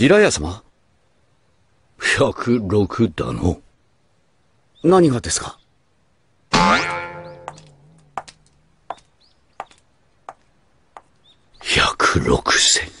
ジラヤ様 ?106 だの。何がですか1六千。